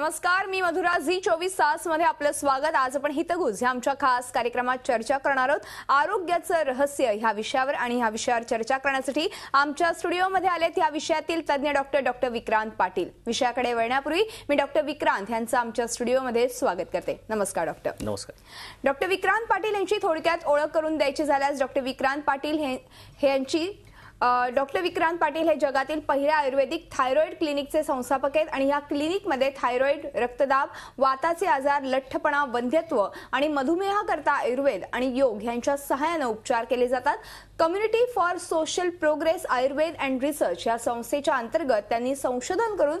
नमस्कार मी मधुरा झी चोवीस तास मध्ये आपलं स्वागत आज आपण हितगुज ह्या आमच्या खास कार्यक्रमात चर्चा करणार आहोत आरोग्याचं रहस्य ह्या विषयावर आणि ह्या विषयावर चर्चा करण्यासाठी आमच्या स्टुडिओमध्ये आलेत या विषयातील तज्ञ डॉक्टर डॉक्टर विक्रांत पाटील विषयाकडे वळण्यापूर्वी मी डॉक्टर विक्रांत यांचं आमच्या स्टुडिओमध्ये स्वागत करते नमस्कार डॉक्टर नमस्कार डॉक्टर विक्रांत पाटील यांची थोडक्यात ओळख करून द्यायची झाल्यास डॉक्टर विक्रांत पाटील हे यांची डॉक्टर विक्रांत पाटील हे जगातील पहिल्या आयुर्वेदिक थायरॉइड क्लिनिकचे संस्थापक आहेत आणि या क्लिनिकमध्ये थायरॉइड रक्तदाब वाताचे आजार लठ्ठपणा वंध्यत्व आणि मधुमेहाकरता आयुर्वेद आणि योग यांच्या सहाय्यानं उपचार केले जातात community for social progress Ayurveda and research या संस्थेच्या अंतर्गत त्यांनी संशोधन करून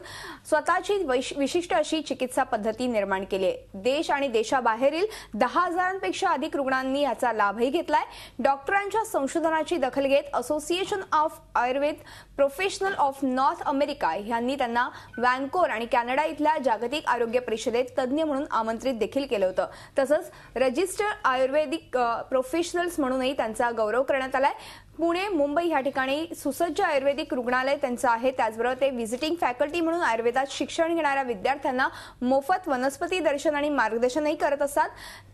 स्वतःची विशिष्ट अशी चिकित्सा पद्धती निर्माण केली आहे देश आणि देशाबाहेरील दहा हजारांपेक्षा अधिक रुग्णांनी याचा लाभही घेतलाय डॉक्टरांच्या संशोधनाची दखल घेत association of Ayurveda professional of North America यांनी त्यांना वॅनकोर आणि कॅनडा इथल्या जागतिक आरोग्य परिषदेत तज्ञ म्हणून आमंत्रित देखील केलं होतं तसंच रजिस्टर आयुर्वेदिक प्रोफेशनल्स म्हणूनही त्यांचा गौरव करण्यात आलाय पुणे मुंबई या ठिकाणी सुसज्ज आयुर्वेदिक रुग्णालय त्यांचं आहे त्याचबरोबर ते व्हिजिटिंग फॅकल्टी म्हणून आयुर्वेदात शिक्षण घेणाऱ्या विद्यार्थ्यांना मोफत वनस्पती दर्शन आणि मार्गदर्शनही करत असतात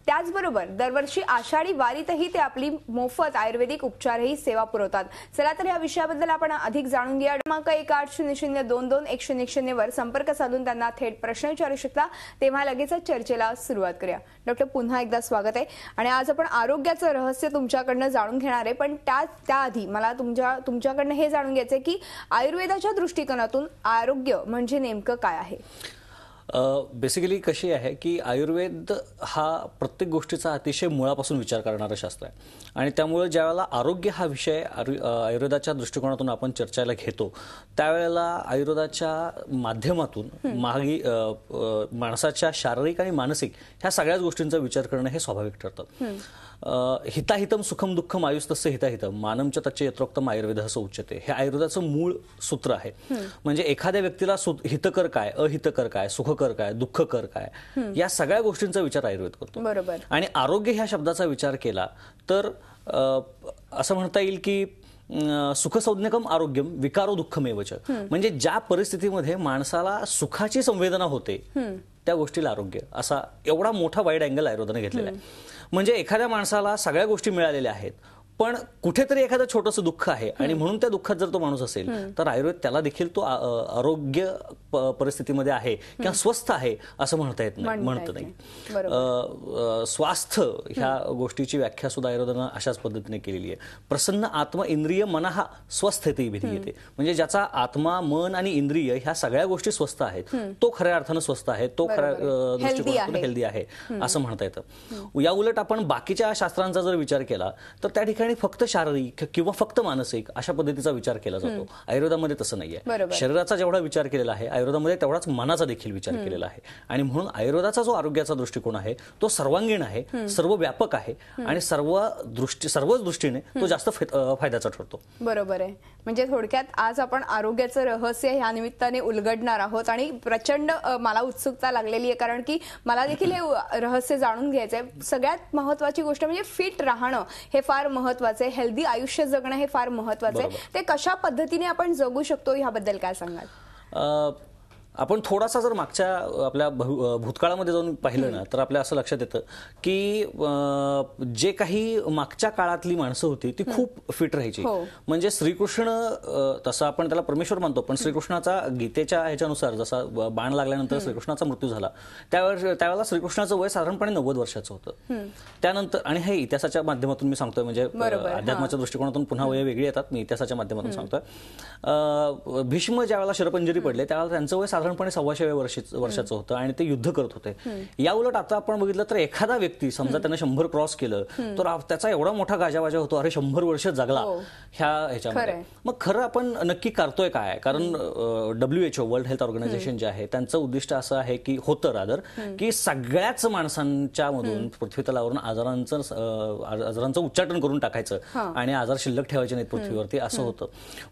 त्याचबरोबर दरवर्षी आषाढी वारीतही ते आपली मोफत आयुर्वेदिक उपचारही सेवा पुरवतात चला तर या विषयाबद्दल आपण अधिक जाणून घ्या क्रमांक एक आठ शून्य शून्य दोन दोन एक शून्य शून्यवर संपर्क साधून त्यांना थेट प्रश्न विचारू शकता तेव्हा लगेचच चर्चेला सुरुवात करूया डॉक्टर पुन्हा एकदा स्वागत आहे आणि आज आपण आरोग्याचं रहस्य तुमच्याकडनं जाणून घेणार आहे पण त्या आधी मला तुमच्या तुमच्याकडनं हे जाणून घ्यायचं की आयुर्वेदाच्या दृष्टिकोनातून आरोग्य म्हणजे नेमकं काय आहे बेसिकली कशी आहे की आयुर्वेद हा प्रत्येक गोष्टीचा अतिशय मुळापासून विचार करणारं शास्त्र आहे आणि त्यामुळे ज्यावेळेला आरोग्य हा विषय आयुर्वेदाच्या दृष्टिकोनातून आपण चर्चेला घेतो त्यावेळेला आयुर्वेदाच्या माध्यमातून मागी माणसाच्या शारीरिक आणि मानसिक ह्या सगळ्याच गोष्टींचा विचार करणं हे स्वाभाविक ठरतं हिताहितम सुखम दुःखम आयुष तसं हिताहितम मानमच्या तच्चे यत्रोक्तम आयुर्वेद असं उच्चते हे आयुर्वेदाचं मूळ सूत्र आहे म्हणजे एखाद्या व्यक्तीला हितकर काय अहितकर काय सुखकर काय दुःख कर काय या सगळ्या गोष्टींचा विचार आयुर्वेद करतो बरोबर आणि आरोग्य ह्या शब्दाचा विचार केला तर असं म्हणता येईल की सुखसंज्ञकम आरोग्यम विकारो दुःखमेवच म्हणजे ज्या परिस्थितीमध्ये माणसाला सुखाची संवेदना होते त्या गोष्टीला आरोग्य असा एवढा मोठा वाईड अँगल आयुर्वेदाने घेतलेला आहे म्हणजे एखाद्या माणसाला सगळ्या गोष्टी मिळालेल्या आहेत पण कुठेतरी एखादं छोटंसं दुःख आहे आणि म्हणून त्या दुःखात जर तो माणूस असेल तर आयुर्वेद त्याला देखील तो आरोग्य परिस्थितीमध्ये आहे किंवा स्वस्थ आहे असं म्हणता येत नाही म्हणत नाही स्वास्थ्य ह्या गोष्टीची व्याख्या सुद्धा आयुर्वेदानं अशाच पद्धतीने केलेली आहे प्रसन्न आत्म इंद्रिय मना हा स्वस्थ येते भीती येते म्हणजे ज्याचा आत्मा मन आणि इंद्रिय ह्या सगळ्या गोष्टी स्वस्थ आहेत तो खऱ्या अर्थानं स्वस्थ आहे तो खऱ्या दृष्टिकोनातून हेल्दी आहे असं म्हणता येतं या उलट आपण बाकीच्या शास्त्रांचा जर विचार केला तर त्या ठिकाणी ठिकाणी फक्त शारीरिक किंवा फक्त मानसिक अशा पद्धतीचा विचार केला जातो आयुर्वेदामध्ये तसं नाहीये शरीराचा जेवढा विचार केलेला आहे आयुर्वेदामध्ये तेवढाच मनाचा देखील विचार केलेला आहे आणि म्हणून आयुर्वेदाचा जो आरोग्याचा दृष्टिकोन आहे तो सर्वांगीण आहे सर्व व्यापक आहे आणि सर्व दृष्टी सर्वच दृष्टीने तो जास्त फायद्याचा ठरतो बरोबर आहे म्हणजे थोडक्यात आज आपण आरोग्याचं रहस्य ह्या निमित्ताने उलगडणार आहोत आणि प्रचंड मला उत्सुकता लागलेली आहे कारण की मला देखील हे रहस्य जाणून घ्यायचं आहे सगळ्यात महत्वाची गोष्ट म्हणजे फिट राहणं हे फार महत्व महत्वाचे हेल्दी आयुष्य जगणं हे फार महत्वाचं आहे ते कशा पद्धतीने आपण जगू शकतो ह्याबद्दल काय सांगाल आपण थोडासा जर मागच्या आपल्या भूतकाळामध्ये जाऊन पाहिलं ना तर आपल्या असं लक्षात येतं की जे काही मागच्या काळातली माणसं होती ती खूप फिट राहायची हो. म्हणजे श्रीकृष्ण तसं आपण त्याला परमेश्वर मानतो पण श्रीकृष्णाचा गीतेच्या ह्याच्यानुसार जसा बाण लागल्यानंतर श्रीकृष्णाचा मृत्यू झाला त्यावेळेस त्यावेळेला श्रीकृष्णाचं वय साधारणपणे नव्वद वर्षाचं होतं त्यानंतर आणि हे इतिहासाच्या माध्यमातून मी सांगतोय म्हणजे अध्यात्माच्या दृष्टिकोनातून पुन्हा वय वेगळी येतात मी इतिहासाच्या माध्यमातून सांगतोय भीष्म ज्यावेळेला शरपंजरी पडले त्यावेळेला त्यांचं वय साधारण साधारणपणे सव्वाशे वर्षाचं होतं आणि ते युद्ध करत होते या उलट आता आपण बघितलं तर एखादा व्यक्ती समजा त्यांना शंभर क्रॉस केलं तर त्याचा एवढा मोठा गाजावाजा होतो अरे शंभर वर्ष जगला हो. ह्या ह्याच्यामध्ये मग खरं आपण नक्की करतोय काय कारण W H O world health organisation जे आहे त्यांचं उद्दिष्ट असं आहे की होतं रादर की सगळ्याच माणसांच्या मधून पृथ्वीतलावरून आजारांचं आजारांचं उच्चाटन करून टाकायचं आणि आजार शिल्लक ठेवायचे नाहीत पृथ्वीवरती असं होतं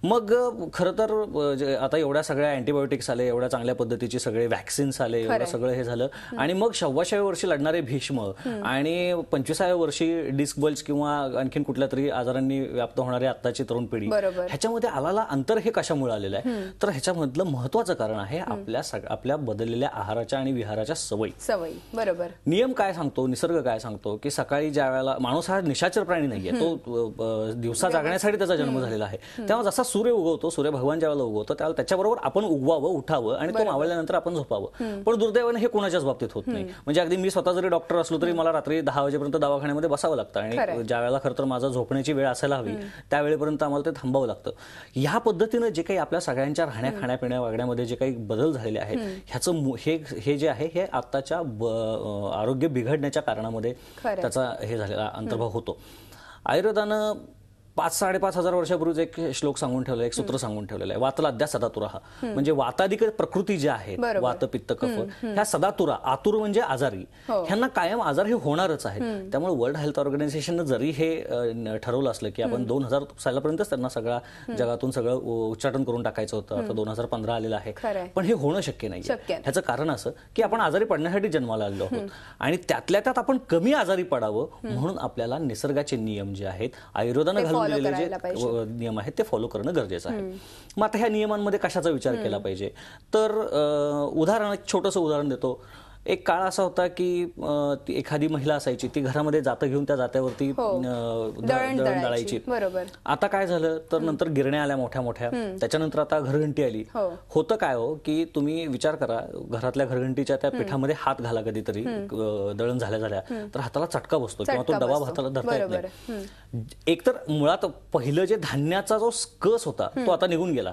मग खरं तर आता एवढ्या सगळ्या अँटीबायोटिक्स आले एवढ्या चांगल्या पद्धतीचे सगळे व्हॅक्सिन्स आले एवढं सगळं हे झालं आणि मग सव्वाशेव्या वर्षी लढणारे भीष्म आणि पंचवीसाव्या वर्षी डिस्क बल्ज किंवा आणखीन कुठल्या तरी आजारांनी व्याप्त होणारी आताची तरुण पिढी ह्याच्यामध्ये आलाला अंतर हे कशामुळे आलेलं आहे तर ह्याच्यामधलं महत्वाचं कारण आहे आपल्या आपल्या बदललेल्या आहाराच्या आणि विहाराच्या सवयी सवयी बरोबर नियम काय सांगतो निसर्ग काय सांगतो की सकाळी ज्या वेळेला माणूस हा निशाचर प्राणी नाहीये तो दिवसा जागण्यासाठी त्याचा जन्म झालेला आहे तेव्हा जसा सूर्य उगवतो सूर्य भगवान वेळेला उगवतो त्यावेळेला त्याच्याबरोबर आपण उगवावं उठावं आणि तो मावळल्यानंतर आपण झोपावं पण दुर्दैवाने हे कोणाच्याच बाबतीत होत नाही म्हणजे अगदी मी स्वतः जरी डॉक्टर असलो तरी मला रात्री दहा वाजेपर्यंत दवाखान्यामध्ये बसावं लागतं आणि ज्या वेळेला खरं तर माझा झोपण्याची वेळ असायला हवी त्यावेळेपर्यंत आम्हाला ते थांबावं लागतं ह्या पद्धतीनं जे काही आपल्या सगळ्यांच्या राहण्या खाण्यापिण्या वागण्यामध्ये जे काही बदल झालेले आहेत ह्याचं हे हे जे आहे हे आत्ताच्या आरोग्य बिघडण्याच्या कारणामध्ये त्याचा हे झालेला अंतर्भाव होतो आयुर्वेदानं पाच साडेपाच हजार वर्षापूर्वीच एक श्लोक सांगून ठेवला एक सूत्र सांगून ठेवलेलं आहे वातला अद्या सदातुरा हा म्हणजे वाताधिक प्रकृती ज्या आहे वात पित्त कफ ह्या सदातुरा आतुर म्हणजे आजारी हो. ह्यांना कायम आजार हे होणारच आहे त्यामुळे वर्ल्ड हेल्थ ऑर्गनायझेशननं जरी हे ठरवलं असलं की आपण दोन हजार सालापर्यंतच त्यांना सगळा जगातून सगळं उच्चाटन करून टाकायचं होतं आता दोन हजार पंधरा आलेलं आहे पण हे होणं शक्य नाही ह्याचं कारण असं की आपण आजारी पडण्यासाठी जन्माला आलो आहोत आणि त्यातल्या त्यात आपण कमी आजारी पडावं म्हणून आपल्याला निसर्गाचे नियम जे आहेत आयुर्वेदानं घालून म्हणजे जे नियम आहेत ते फॉलो करणं गरजेचं आहे मग आता ह्या नियमांमध्ये कशाचा विचार केला पाहिजे तर उदाहरण एक छोटंसं उदाहरण देतो एक काळ असा होता की एखादी महिला असायची ती घरामध्ये जातं घेऊन त्या जात्यावरती हो. दळण दळायची. बरोबर. आता काय झालं तर नंतर गिरण्या आल्या मोठ्या मोठ्या त्याच्यानंतर आता घरघंटी आली हो. होतं काय हो की तुम्ही विचार करा घरातल्या घरघंटीच्या त्या पिठामध्ये हात घाला कधीतरी दळण झाल्या झाल्या तर हाताला चटका बसतो किंवा तो दबाव हाताला धरता येत नाही एकतर मुळात पहिलं जे धान्याचा जो कस होता तो आता निघून गेला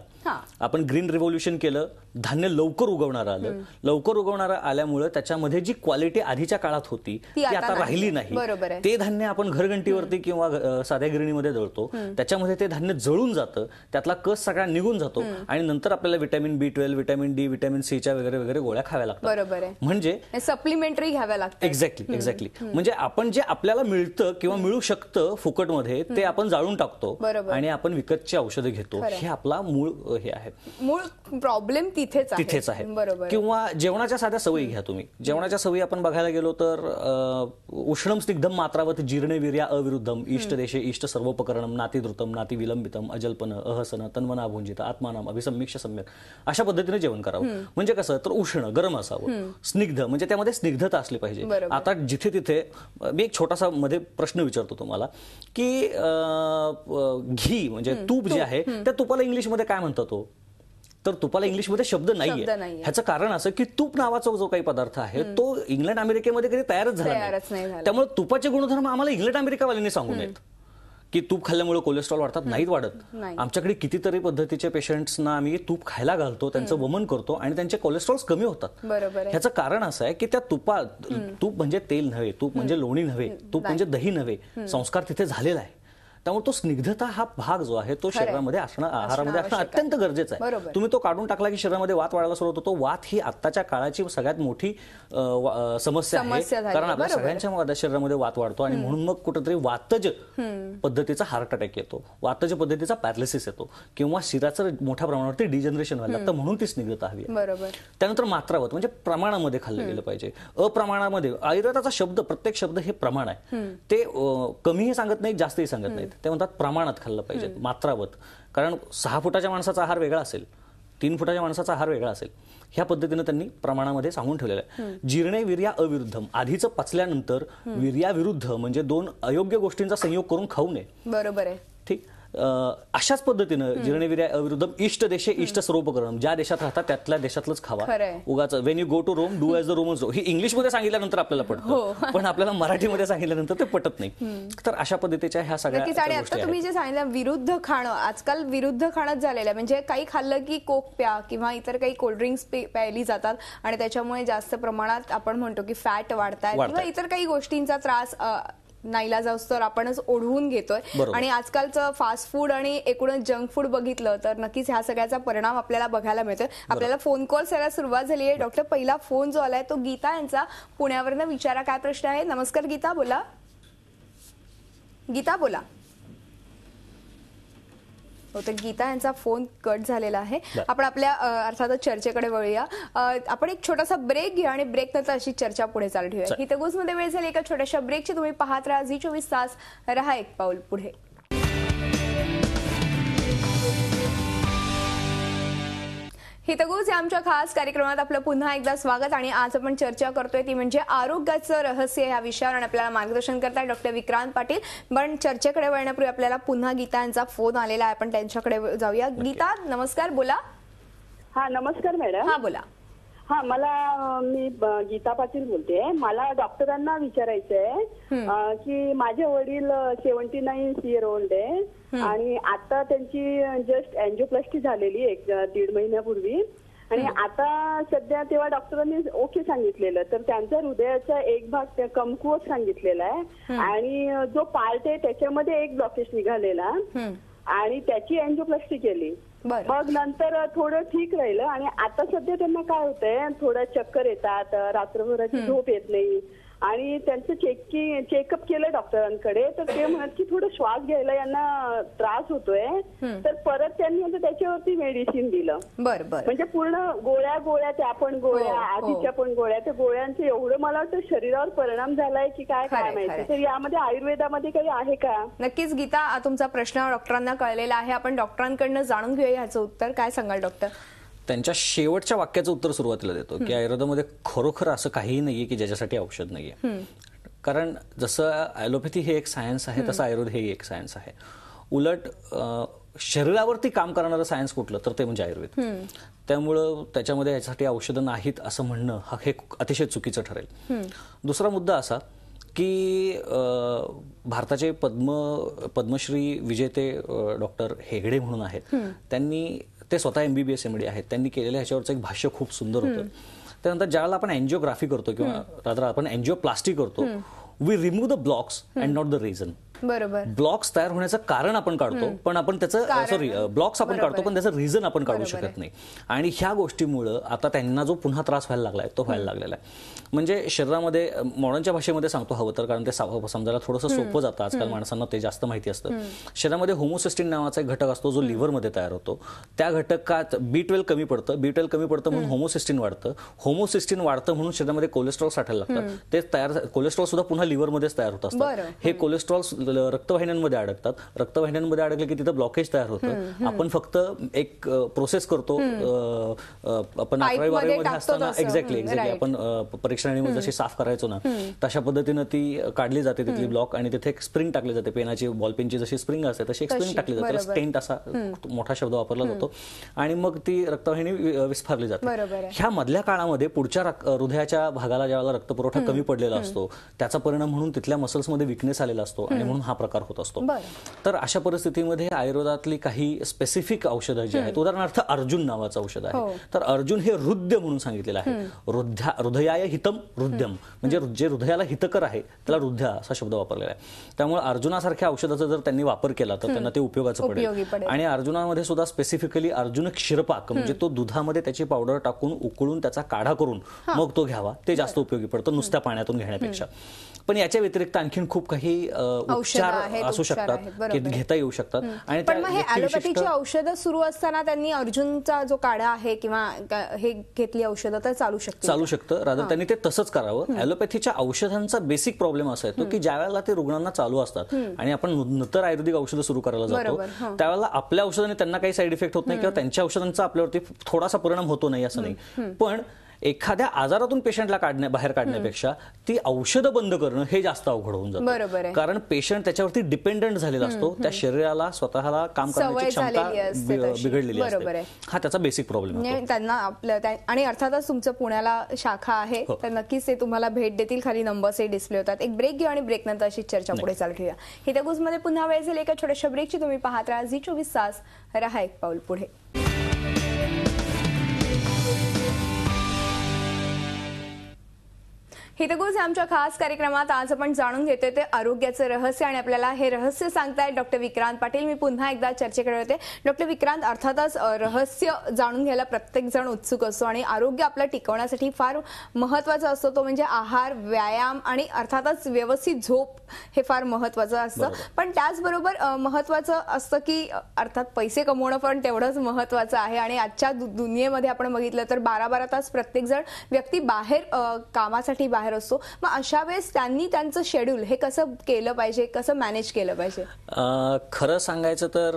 आपण ग्रीन रिव्होल्युशन केलं धान्य लवकर उगवणार आलं लवकर उगवणार आल्यामुळे त्याच्यामध्ये जी क्वालिटी आधीच्या काळात होती ती आता राहिली नाही ते धान्य आपण घरघंटीवरती किंवा साध्या गिरणीमध्ये जळतो त्याच्यामध्ये ते धान्य जळून जातं त्यातला कस सगळा निघून जातो आणि नंतर आपल्याला vitamin B twelve vitamin D vitamin सीच्या वगैरे वगैरे गोळ्या खाव्या लागतात बरोबर म्हणजे सप्लिमेंटरी घ्याव्या लागतात एक्झॅक्टली एक्झॅक्टली म्हणजे आपण जे आपल्याला मिळतं किंवा मिळू शकतं फुकट मध्ये ते आपण जाळून टाकतो आणि आपण विकतची औषधं घेतो हे आपला मूळ हे आहे मूळ प्रॉब्लेम तिथेच तिथेच आहे किंवा जेवणाच्या साध्या सवयी घ्या तुम्ही जेवणाच्या सवयी आपण बघायला गेलो तर उष्णम स्निग्धम मात्रावत जीर्णवीर्या अविरुद्धम इष्ट देशे इष्ट सर्वोपकरणम नाती नातिविलंबितम अजल्पन अहसन तन्मनाभुंजित आत्मानाम अभिसंमिक्ष सम्यक अशा पद्धतीने जेवण करावं म्हणजे कसं तर उष्ण गरम असावं स्निग्ध म्हणजे त्यामध्ये स्निग्धता असली पाहिजे आता जिथे तिथे मी एक छोटासा मध्ये प्रश्न विचारतो तुम्हाला की की घी म्हणजे तूप जे आहे त्या तुपाला इंग्लिशमध्ये काय म्हणतात तो तर तुपाला इंग्लिशमध्ये शब्द नाहीये ह्याचं कारण असं की तूप नावाचा जो काही पदार्थ आहे तो इंग्लंड अमेरिकेमध्ये कधी तयारच झाला त्यामुळे तुपाचे गुणधर्म आम्हाला इंग्लंड अमेरिकावाल्यांनी सांगून येत की तूप खाल्ल्यामुळे कोलेस्ट्रॉल वाढतात नाहीत वाढत आमच्याकडे कितीतरी पद्धतीचे पेशंट्सना आम्ही तूप खायला घालतो त्यांचं वमन करतो आणि त्यांचे कोलेस्ट्रॉल कमी होतात ह्याचं कारण असं आहे की त्या तुपात तूप म्हणजे तेल नव्हे तूप म्हणजे लोणी नव्हे तूप म्हणजे दही नव्हे संस्कार तिथे झालेला आहे त्यामुळे तो स्निग्धता हा भाग जो आहे तो शरीरामध्ये असणं आहारामध्ये असणं अत्यंत गरजेचं आहे तुम्ही तो काढून टाकला की शरीरामध्ये वात वाढायला सुरुवात होतो वात ही आत्ताच्या काळाची सगळ्यात मोठी समस्या आहे कारण आपल्या सगळ्यांच्या शरीरामध्ये वात वाढतो आणि म्हणून मग कुठेतरी वातज पद्धतीचा हार्ट अटॅक येतो वातज पद्धतीचा पॅरालिसिस येतो किंवा शिराचं मोठ्या प्रमाणावरती डिजनरेशन व्हायला लागतं म्हणून ती स्निग्धता हवी त्यानंतर मात्रावत म्हणजे प्रमाणामध्ये खाल्लं गेलं पाहिजे अप्रमाणामध्ये आयुर्वेदाचा शब्द प्रत्येक शब्द हे प्रमाण आहे ते कमीही सांगत नाही जास्तही सांगत नाही ते म्हणतात प्रमाणात खाल्लं पाहिजे मात्रावत कारण सहा फुटाच्या माणसाचा आहार वेगळा असेल तीन फुटाच्या माणसाचा आहार वेगळा असेल ह्या पद्धतीनं त्यांनी प्रमाणामध्ये सांगून ठेवलेलं आहे जीर्णे विर्या अविरुद्धम आधीच पचल्यानंतर विर्याविरुद्ध म्हणजे दोन अयोग्य गोष्टींचा संयोग करून खाऊ नये बरोबर आहे ठीक अशाच पद्धतीनं जीर्णविर्या विरुद्ध इष्ट देशे इष्ट करणं ज्या देशात राहतात त्यातल्या देशातलंच खावा उगाच when you go to Rome do as the Romans रो इंग्लिश इंग्लिशमध्ये सांगितल्यानंतर आपल्याला पटतं हो. पण आपल्याला मराठीमध्ये सांगितल्यानंतर ते पटत नाही तर अशा पद्धतीच्या ह्या सगळ्या आता तुम्ही जे सांगितलं विरुद्ध खाणं आजकाल विरुद्ध खाणं झालेलं म्हणजे काही खाल्लं की कोक प्या किंवा इतर काही कोल्ड्रिंक्स प्यायली जातात आणि त्याच्यामुळे जास्त प्रमाणात आपण म्हणतो की फॅट वाढतात किंवा इतर काही गोष्टींचा त्रास तर आपणच ओढवून घेतोय आणि आजकालचं फास्ट फूड आणि एकूणच जंक फूड बघितलं तर नक्कीच ह्या सगळ्याचा परिणाम आपल्याला बघायला मिळतोय आपल्याला फोन कॉल सगळ्या सुरुवात झाली आहे डॉक्टर पहिला फोन जो आलाय तो गीता यांचा पुण्यावरनं विचारा काय प्रश्न आहे नमस्कार गीता बोला गीता बोला तर गीता यांचा फोन कट झालेला आहे आपण आपल्या अर्थातच चर्चेकडे वळूया आपण एक छोटासा ब्रेक घ्या आणि ब्रेक नंतर अशी चर्चा पुढे चालू ठेवूया ही वेळ झाली एका छोट्याशा ब्रेकची तुम्ही पाहत राहा झी चोवीस तास राहा एक पाऊल पुढे हितगुज या आमच्या खास कार्यक्रमात आपलं पुन्हा एकदा स्वागत आणि आज आपण चर्चा करतोय ती म्हणजे आरोग्याचं रहस्य या विषयावर आणि आपल्याला मार्गदर्शन करताय डॉक्टर विक्रांत पाटील पण चर्चेकडे वळण्यापूर्वी आपल्याला पुन्हा गीता यांचा फोन आलेला आहे आपण त्यांच्याकडे जाऊया गीता नमस्कार बोला हा नमस्कार मॅडम हा बोला हा मला मी गीता पाटील बोलते मला डॉक्टरांना विचारायचंय की माझे वडील सेव्हन्टी नाईन इयर ओल्ड आहे आणि आता त्यांची जस्ट अँजिओप्लास्टी झालेली एक दीड महिन्यापूर्वी आणि आता सध्या तेव्हा डॉक्टरांनी ओके सांगितलेलं तर त्यांचा हृदयाचा एक भाग कमकुवत सांगितलेला आहे आणि जो पार्ट आहे त्याच्यामध्ये एक ब्लॉकेज निघालेला आणि त्याची अँजिओप्लास्टी केली मग नंतर थोडं ठीक राहिलं आणि आता सध्या त्यांना काय होतंय थोडं चक्कर येतात रात्रभराची झोप येत नाही आणि त्यांचं चेकिंग चेकअप केलं डॉक्टरांकडे तर ते म्हणत की थोडं श्वास घ्यायला यांना त्रास होतोय तर परत त्यांनी म्हणजे त्याच्यावरती मेडिसिन दिलं बरं म्हणजे पूर्ण गोळ्या गोळ्या त्या पण गोळ्या हो, हो. आधीच्या पण गोळ्या त्या गोळ्यांचे एवढं मला वाटतं शरीरावर परिणाम झालाय की काय काय माहिती तर यामध्ये आयुर्वेदामध्ये काही आहे का नक्कीच गीता तुमचा प्रश्न डॉक्टरांना कळलेला आहे आपण डॉक्टरांकडनं जाणून घेऊया याचं उत्तर काय सांगाल डॉक्टर त्यांच्या शेवटच्या वाक्याचं उत्तर सुरुवातीला देतो की आयुर्वेदामध्ये खरोखर असं काहीही नाहीये की ज्याच्यासाठी औषध नाहीये कारण जसं अॅलोपॅथी हे एक सायन्स आहे तसं आयुर्वेद हे एक सायन्स आहे उलट शरीरावरती काम करणारं सायन्स कुठलं तर ते म्हणजे आयुर्वेद त्यामुळं त्याच्यामध्ये याच्यासाठी औषधं नाहीत असं म्हणणं हा हे अतिशय चुकीचं ठरेल दुसरा मुद्दा असा की भारताचे पद्म पद्मश्री विजेते डॉक्टर हेगडे म्हणून आहेत त्यांनी ते स्वतः M B B S M D आहेत त्यांनी केलेलं ह्याच्यावरचं एक भाष्य खूप सुंदर होतं त्यानंतर ज्याला आपण अँजिओग्राफी करतो किंवा रादर आपण अँजिओ प्लास्टिक करतो we remove the blocks and not the reason बरोबर ब्लॉक्स तयार होण्याचं कारण आपण काढतो पण आपण त्याचं सॉरी ब्लॉक्स आपण काढतो पण त्याचं रिझन आपण काढू शकत नाही आणि ह्या गोष्टीमुळं आता त्यांना जो पुन्हा त्रास व्हायला लागलाय तो व्हायला लागलेला आहे म्हणजे शरीरामध्ये मॉडर्नच्या भाषेमध्ये सांगतो हवं तर कारण ते समजायला थोडंसं सोपं जातं आजकाल माणसांना ते जास्त माहिती असतं शरीरामध्ये होमोसिस्टिन नावाचा एक घटक असतो जो लिव्हरमध्ये तयार होतो त्या घटकात बी ट्वेल्व कमी पडतं बी ट्वेल्व कमी पडतं म्हणून होमोसिस्टीन वाढतं होमोसिस्टीन वाढतं म्हणून शरीरामध्ये कोलेस्ट्रॉल साठायला लागतं ते तयार कोलेस्ट्रॉल सुद्धा पुन्हा लिव्हरमध्येच तयार होत असतं हे कोलेस्ट्रॉल रक्तवाहिन्यांमध्ये अडकतात रक्तवाहिन्यांमध्ये अडकले की तिथं ब्लॉकेज तयार होतं आपण फक्त एक प्रोसेस करतो आपण अकरावी बारावीमध्ये असताना एक्झॅक्टली एक्झॅक्टली आपण परीक्षणाने जशी साफ करायचो ना तशा पद्धतीनं ती काढली जाते तिथली ब्लॉक आणि तिथे एक स्प्रिंग टाकली जाते पेनाची बॉलपेनची जशी स्प्रिंग असते तशी एक स्प्रिंग टाकली जाते स्टेंट असा मोठा शब्द वापरला जातो आणि मग ती रक्तवाहिनी विस्फारली जाते ह्या मधल्या काळामध्ये पुढच्या हृदयाच्या भागाला ज्यावेळेला रक्तपुरवठा कमी पडलेला असतो त्याचा परिणाम म्हणून तिथल्या मसल्समध्ये विकनेस आलेला असतो आणि म्हणून हा प्रकार होत असतो तर अशा परिस्थितीमध्ये आयुर्वेदातली काही स्पेसिफिक औषधं जी आहेत उदाहरणार्थ अर्जुन नावाचं औषध आहे हो. तर अर्जुन हे हृदय म्हणून सांगितलेलं आहे हृदयाय हितम हृदयम म्हणजे जे हृदयाला हितकर आहे त्याला हृदय असा शब्द वापरलेला आहे त्यामुळे अर्जुनासारख्या औषधाचा जर त्यांनी वापर केला तर त्यांना ते उपयोगाचं पडेल आणि अर्जुनामध्ये सुद्धा स्पेसिफिकली अर्जुन क्षीरपाक म्हणजे तो दुधामध्ये त्याची पावडर टाकून उकळून त्याचा काढा करून मग तो घ्यावा ते जास्त उपयोगी पडतं नुसत्या पाण्यातून घेण्यापेक्षा पण याच्या व्यतिरिक्त आणखीन खूप काही उपचार असू शकतात घेता येऊ शकतात आणि पण मग हे ऍलोपॅथीची औषधं सुरू असताना त्यांनी अर्जुनचा जो काढा आहे किंवा हे घेतली औषधं तर चालू शकते चालू शकतं राधा त्यांनी ते तसंच करावं ऍलोपॅथीच्या औषधांचा बेसिक प्रॉब्लेम असा येतो की ज्या वेळेला ते रुग्णांना चालू असतात आणि आपण नंतर आयुर्वेदिक औषधं सुरू करायला जातो त्यावेळेला आपल्या औषधाने त्यांना काही साईड इफेक्ट होत नाही किंवा त्यांच्या औषधांचा आपल्यावरती थोडासा परिणाम होतो नाही असं नाही पण एखाद्या आजारातून पेशंटला काढण्या बाहेर काढण्यापेक्षा ती औषधं बंद करणं हे जास्त अवघड होऊन जातं कारण पेशंट त्याच्यावरती डिपेंडंट झालेला असतो त्या शरीराला स्वतःला काम करण्याची क्षमता बिघडलेली असते हा त्याचा बेसिक म्हणजे प्रॉब्लेम त्यांना आपलं आणि अर्थातच तुमचं पुण्याला शाखा आहे हो. तर नक्कीच ते तुम्हाला भेट देतील खाली हे डिस्प्ले होतात एक ब्रेक घेऊ आणि ब्रेक नंतर अशी चर्चा पुढे चालू ठेवूया हिथ्या मध्ये पुन्हा वेळ झाली एका छोट्याशा ब्रेकची तुम्ही पाहत राहा झी चोवीस तास राहा एक पाऊल पुढे हितगुज आमच्या खास कार्यक्रमात आज आपण जाणून घेतोय ते आरोग्याचं रहस्य आणि आपल्याला हे रहस्य सांगताय डॉक्टर विक्रांत पाटील मी पुन्हा एकदा चर्चेकडे होते डॉक्टर विक्रांत अर्थातच रहस्य जाणून घ्यायला प्रत्येक जण उत्सुक असतो आणि आरोग्य आपलं टिकवण्यासाठी फार महत्वाचा असतो तो म्हणजे आहार व्यायाम आणि अर्थातच व्यवस्थित झोप हे फार महत्वाचं असतं पण त्याचबरोबर महत्वाचं असतं की अर्थात पैसे कमवणं पण तेवढंच महत्वाचं आहे आणि आजच्या दुनियेमध्ये आपण बघितलं तर बारा बारा तास प्रत्येकजण व्यक्ती बाहेर कामासाठी बाहेर राहणार असतो मग अशा वेळेस त्यांनी त्यांचं शेड्यूल हे कसं केलं पाहिजे कसं मॅनेज केलं पाहिजे खरं सांगायचं तर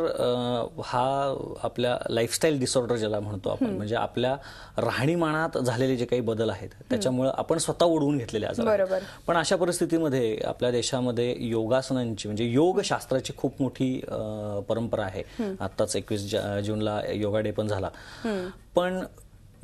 हा आपल्या लाईफस्टाईल डिसऑर्डर ज्याला म्हणतो आपण म्हणजे आपल्या राहणीमानात झालेले जे काही बदल आहेत त्याच्यामुळे आपण स्वतः ओढवून घेतलेले आज बरोबर पण अशा परिस्थितीमध्ये आपल्या देशामध्ये योगासनांची म्हणजे योगशास्त्राची खूप मोठी परंपरा आहे आताच एकवीस जूनला योगा डे पण झाला पण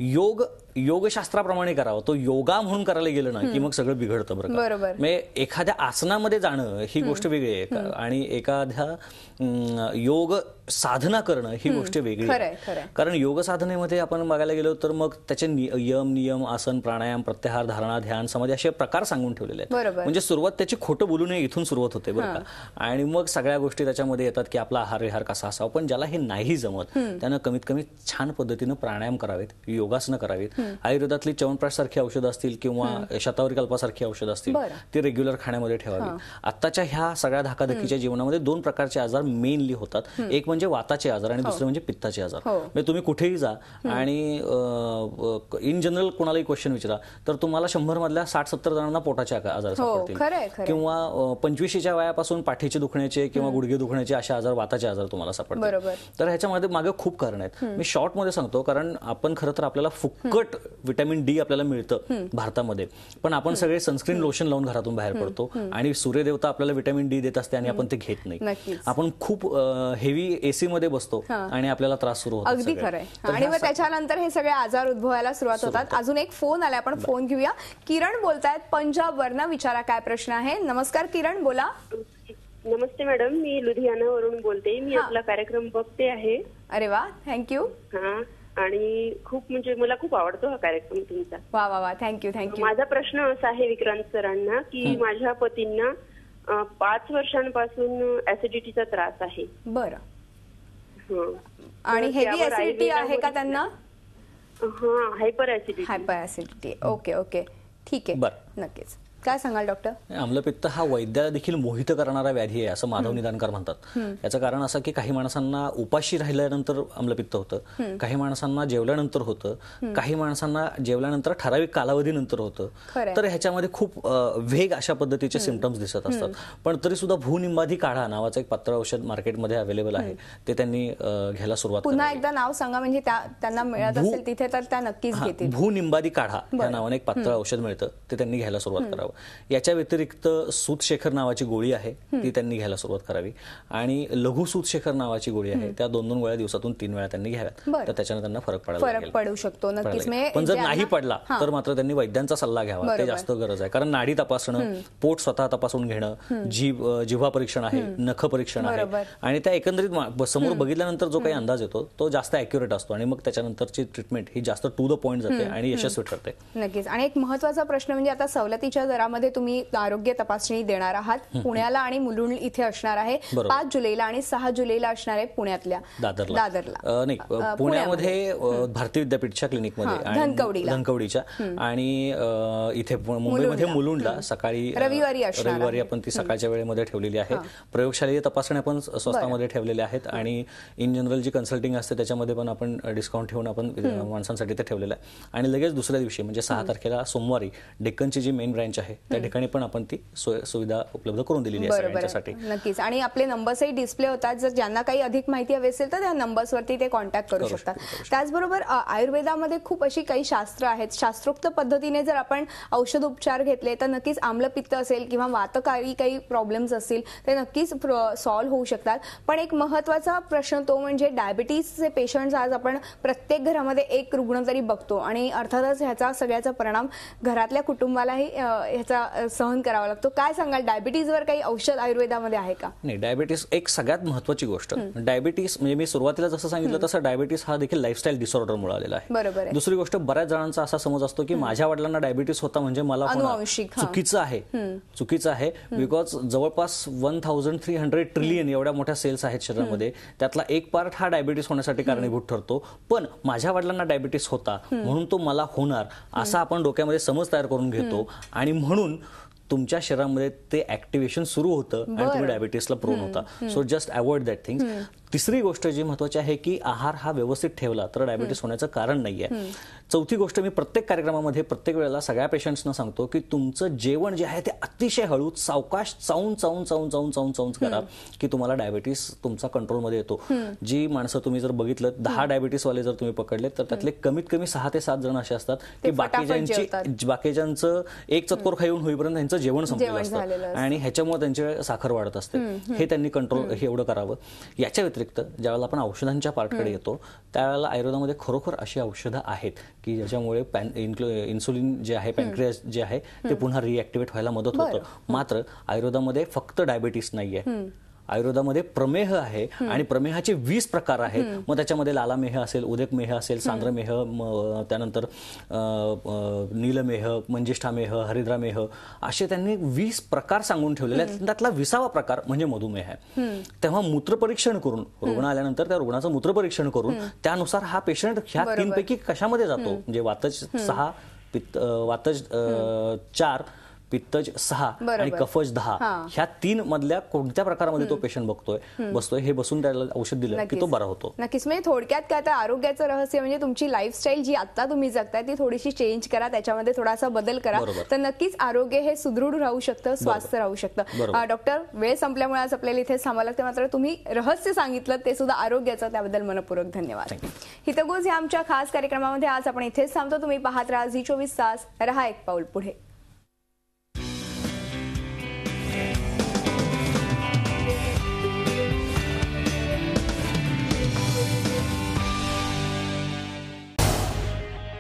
योग योगशास्त्राप्रमाणे करावं तो योगा म्हणून करायला गेलं ना की मग सगळं बिघडतं बरं बरोबर म्हणजे एखाद्या आसनामध्ये जाणं ही गोष्ट वेगळी आहे आणि एखाद्या योग साधना करणं ही गोष्ट वेगळी आहे कारण योग साधनेमध्ये आपण बघायला गेलो तर मग त्याचे यम नियम आसन प्राणायाम प्रत्याहार धारणा ध्यान समाधी असे प्रकार सांगून ठेवलेले आहेत म्हणजे सुरुवात त्याची खोटं बोलू नये इथून सुरुवात होते बरं का आणि मग सगळ्या गोष्टी त्याच्यामध्ये येतात की आपला आहार विहार कसा असावा पण ज्याला हे नाही जमत त्यानं कमीत कमी छान पद्धतीनं प्राणायाम करावेत योगासनं करावीत आयुर्वेदातली च्यवनप्राश सारखी औषधं असतील किंवा शतावरी कल्पासारखी औषधं असतील ती रेग्युलर खाण्यामध्ये ठेवावी आत्ताच्या ह्या सगळ्या धाकाधकीच्या जीवनामध्ये दोन प्रकारचे आजार मेनली होतात एक म्हणजे म्हणजे वाताचे आजार आणि हो. दुसरे म्हणजे पित्ताचे आजार हो. म्हणजे तुम्ही कुठेही जा आणि इन जनरल कोणालाही क्वेश्चन विचारा तर तुम्हाला शंभर मधल्या साठ सत्तर जणांना पोटाचे आजार हो, सापडतील किंवा पंचवीसशेच्या वयापासून पाठीचे दुखण्याचे किंवा गुडघे दुखण्याचे असे आजार वाताचे आजार तुम्हाला सापडतील तर ह्याच्यामध्ये मागे खूप कारण आहेत मी शॉर्ट मध्ये सांगतो कारण आपण खरं तर आपल्याला फुक्कट विटॅमिन डी आपल्याला मिळतं भारतामध्ये पण आपण सगळे सनस्क्रीन लोशन लावून घरातून बाहेर पडतो आणि सूर्यदेवता आपल्याला विटॅमिन डी देत असते आणि आपण ते घेत नाही आपण खूप हेवी एसी मध्ये बसतो आणि आपल्याला त्रास सुरू होतो अगदी खरंय आहे आणि मग त्याच्यानंतर हे सगळे आजार उद्भवायला सुरुवात होतात अजून एक फोन आला आपण फोन घेऊया किरण बोलतायत पंजाब वरना विचारा काय प्रश्न आहे नमस्कार किरण बोला नमस्ते मॅडम मी लुधियाना वरून बोलते मी आपला कार्यक्रम बघते आहे अरे वा थँक्यू हा आणि खूप म्हणजे मला खूप आवडतो हा कार्यक्रम तुमचा वा वा वा थँक्यू थँक्यू माझा प्रश्न असा आहे विक्रांत सरांना की माझ्या पतींना पाच वर्षांपासून ऍसिडिटीचा त्रास आहे बरं आणि हेवी ऍसिडिटी आहे का त्यांना hyperacidity hyperacidity okay okay ठीक आहे नक्कीच काय सांगाल डॉक्टर आम्लपित्त हा वैद्याला देखील मोहित करणारा व्याधी आहे असं माधव निदानकर म्हणतात याचं कारण असं की काही माणसांना उपाशी राहिल्यानंतर आम्लपित्त होतं काही माणसांना जेवल्यानंतर होतं काही माणसांना जेवल्यानंतर ठराविक कालावधीनंतर होतं तर ह्याच्यामध्ये खूप वेग अशा पद्धतीचे सिमटम्स दिसत असतात पण तरी सुद्धा भूनिंबाधी काढा नावाचं एक पात्र औषध मार्केटमध्ये अवेलेबल आहे ते त्यांनी घ्यायला सुरुवात पुन्हा एकदा नाव सांगा म्हणजे त्यांना मिळत असेल तिथे तर त्या नक्कीच भूनिंबादी काढा या नावाने एक पात्र औषध मिळतं ते त्यांनी घ्यायला सुरुवात करावं याच्या व्यतिरिक्त सूतशेखर नावाची गोळी आहे ती त्यांनी घ्यायला सुरुवात करावी आणि लघु सूतशेखर नावाची गोळी आहे त्या दोन दोन वेळा दिवसातून तीन वेळा त्यांनी घ्याव्यात तर त्याच्यानं त्यांना फरक पडायला फरक पडू शकतो म्हणजे पण जर नाही पडला तर मात्र त्यांनी वैद्यांचा सल्ला घ्यावा ते जास्त गरज आहे कारण नाडी तपासणं पोट स्वतः तपासून घेणं जीभ जिव्हा परीक्षण आहे नख परीक्षण आहे आणि त्या एकंदरीत समोर बघितल्यानंतर जो काही अंदाज येतो तो जास्त अॅक्युरेट असतो आणि मग त्याच्यानंतरची ट्रीटमेंट ही जास्त टू द पॉईंट जाते आणि यशस्वी ठरते नक्कीच आणि एक महत्वाचा प्रश्न म्हणजे आता सवलतीच्या मध्ये तुम्ही आरोग्य तपासणी देणार आहात पुण्याला आणि मुलुंड इथे असणार आहे पाच जुलैला आणि सहा जुलैला असणार आहे पुण्यातल्या दादरला दादरला नाही पुण्यामध्ये भारतीय विद्यापीठच्या क्लिनिकमध्ये धनकवडीच्या आणि इथे मुंबईमध्ये मुलुंडला सकाळी रविवारी रविवारी आपण ती सकाळच्या वेळेमध्ये ठेवलेली आहे प्रयोगशाळेची तपासणी आपण स्वस्तामध्ये ठेवलेल्या आहेत आणि इन जनरल जी कन्सल्टिंग असते त्याच्यामध्ये पण आपण डिस्काउंट ठेवून आपण माणसांसाठी ते ठेवलेलं आहे आणि लगेच दुसऱ्या दिवशी म्हणजे सहा तारखेला सोमवारी डेक्कनची जी मेन ब्रँच आहे आहे त्या ठिकाणी पण आपण ती सुविधा उपलब्ध करून दिलेली आहे सगळ्यांच्यासाठी नक्कीच आणि आपले नंबर्सही डिस्प्ले होतात जर ज्यांना काही अधिक माहिती हवी असेल तर त्या नंबर्सवरती ते कॉन्टॅक्ट करू शकतात त्याचबरोबर आयुर्वेदामध्ये खूप अशी काही शास्त्र आहेत शास्त्रोक्त पद्धतीने जर आपण औषध उपचार घेतले तर नक्कीच आम्लपित्त असेल किंवा वातकारी काही प्रॉब्लेम्स असतील ते नक्कीच सॉल्व्ह होऊ शकतात पण एक महत्त्वाचा प्रश्न तो म्हणजे डायबिटीजचे पेशंट आज आपण प्रत्येक घरामध्ये एक रुग्ण तरी बघतो आणि अर्थातच ह्याचा सगळ्याचा परिणाम घरातल्या कुटुंबालाही ह्याचा सहन करावा लागतो काय सांगाल वर काही औषध आयुर्वेदामध्ये आहे का नाही डायबिटीस एक सगळ्यात महत्वाची गोष्ट डायबिटीस म्हणजे मी सुरुवातीला जसं सांगितलं तसं डायबिटीस हा देखील लाईफस्टाईल मुळे आलेला आहे बरोबर दुसरी गोष्ट बऱ्याच जणांचा असा समज असतो की माझ्या वडिलांना डायबिटीस होता म्हणजे मला चुकीचं आहे चुकीचं आहे बिकॉज जवळपास one thousand three hundred trillion एवढ्या मोठ्या सेल्स आहेत शरीरामध्ये त्यातला एक पार्ट हा डायबिटीस होण्यासाठी कारणीभूत ठरतो पण माझ्या वडिलांना डायबिटीस होता म्हणून तो मला होणार असा आपण डोक्यामध्ये समज तयार करून घेतो आणि म्हणून तुमच्या शरीरामध्ये ते ऍक्टिव्हेशन सुरू होतं आणि तुम्ही डायबिटीसला प्रोन होता so just avoid that thing तिसरी गोष्ट जी महत्वाची आहे की आहार हा व्यवस्थित ठेवला तर डायबिटीस होण्याचं कारण नाही आहे चौथी गोष्ट मी प्रत्येक कार्यक्रमामध्ये प्रत्येक वेळेला सगळ्या पेशंट्सना सांगतो की तुमचं जेवण जे आहे ते अतिशय हळू सावकाश चावून चावून चावून चावून चावून चावून करा की तुम्हाला डायबिटीस तुमचा कंट्रोलमध्ये येतो जी माणसं तुम्ही जर बघितलं दहा डायबिटीसवाले जर तुम्ही पकडले तर त्यातले कमीत कमी सहा ते सात जण असे असतात की बाकीच्यांची बाकीच्यांचं एक चतकोर खाऊन होईपर्यंत त्यांचं जेवण संपलेलं असतं आणि ह्याच्यामुळे त्यांची साखर वाढत असते हे त्यांनी कंट्रोल हे एवढं करावं याच्या व्यतिरिक्त व्यतिरिक्त ज्यावेळेला आपण औषधांच्या पार्टकडे येतो त्यावेळेला आयुर्वेदामध्ये खरोखर अशी औषधं आहेत की ज्याच्यामुळे इन्सुलिन जे आहे पॅनक्रियास जे आहे ते पुन्हा रिॲक्टिवेट व्हायला मदत होतं मात्र आयुर्वेदामध्ये फक्त डायबेटीस नाही आहे आयुर्वेदामध्ये प्रमेह आहे आणि प्रमेहाचे वीस प्रकार आहेत मग त्याच्यामध्ये लालामेह असेल उदकमेह असेल सांद्रमेह त्यानंतर नीलमेह मंजिष्ठामेह हरिद्रामेह असे त्यांनी वीस प्रकार सांगून ठेवलेले आहेत त्यातला विसावा प्रकार म्हणजे मधुमेह आहे तेव्हा मूत्रपरीक्षण करून रुग्ण आल्यानंतर त्या रुग्णाचं मूत्रपरीक्षण करून त्यानुसार हा पेशंट ह्या तीनपैकी कशामध्ये जातो म्हणजे वातच सहा पित्त वातज चार पित्तज सहा आणि कफज दहा ह्या तीन मधल्या कोणत्या प्रकारामध्ये तो पेशंट बघतोय बसतोय हे बसून त्याला औषध दिलं की तो बरा होतो नक्कीच म्हणजे थोडक्यात काय तर आरोग्याचं रहस्य म्हणजे तुमची लाईफस्टाईल जी आता तुम्ही जगताय ती थोडीशी चेंज करा त्याच्यामध्ये थोडासा बदल करा तर नक्कीच आरोग्य हे सुदृढ राहू शकतं स्वास्थ्य राहू शकतं डॉक्टर वेळ संपल्यामुळे आज आपल्याला इथेच थांबावं लागते मात्र तुम्ही रहस्य सांगितलं ते सुद्धा आरोग्याचं त्याबद्दल मनपूर्वक धन्यवाद हितगोज या आमच्या खास कार्यक्रमामध्ये आज आपण इथेच थांबतो तुम्ही पाहत राहा झी चोवीस तास रहा एक पाऊल पुढे